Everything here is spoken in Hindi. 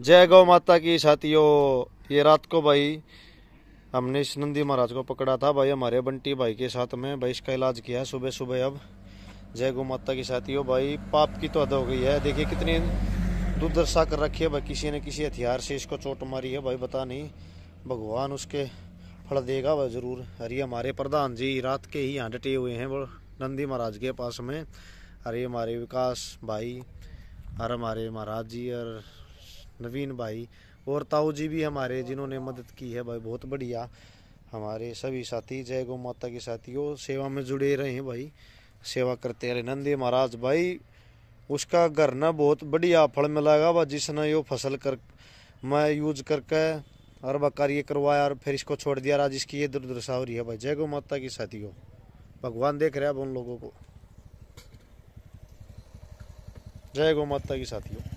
जय गौ माता की साथियों ये रात को भाई हमने इस नंदी महाराज को पकड़ा था भाई हमारे बंटी भाई के साथ में भाई इसका इलाज किया सुबह सुबह अब जय गौ माता की साथियों भाई पाप की तो हद हो गई है देखिए कितनी दुर्दशा कर रखी है भाई किसी ने किसी हथियार से इसको चोट मारी है भाई बता नहीं भगवान उसके फल देगा वह ज़रूर अरे हमारे प्रधान जी रात के ही यहाँ डटे हुए हैं वो नंदी महाराज के पास में अरे हमारे विकास भाई और हमारे महाराज जी और नवीन भाई और ताऊ जी भी हमारे जिन्होंने मदद की है भाई बहुत बढ़िया हमारे सभी साथी जय गो माता के साथियों सेवा में जुड़े रहे हैं भाई सेवा करते रहे नंदे महाराज भाई उसका घर ना बहुत बढ़िया फल मिलागा व जिसने यो फसल कर मैं यूज करके और बकार कार्य करवाया और फिर इसको छोड़ दिया राज इसकी ये दुर्दशा हो रही है भाई जय गो माता की साथियों भगवान देख रहे हैं अब उन लोगों को जय गो माता की साथियों